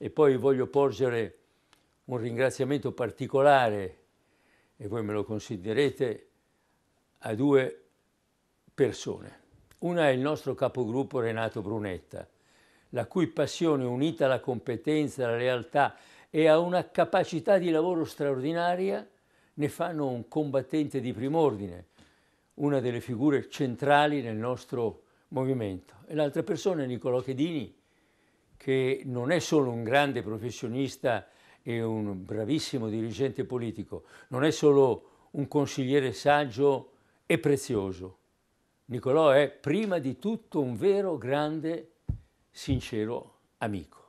E poi voglio porgere un ringraziamento particolare, e voi me lo considerete, a due persone. Una è il nostro capogruppo Renato Brunetta, la cui passione unita alla competenza, alla lealtà e a una capacità di lavoro straordinaria ne fanno un combattente di prim'ordine, una delle figure centrali nel nostro movimento. E l'altra persona è Niccolò Chedini, che non è solo un grande professionista e un bravissimo dirigente politico, non è solo un consigliere saggio e prezioso. Nicolò è prima di tutto un vero, grande, sincero amico.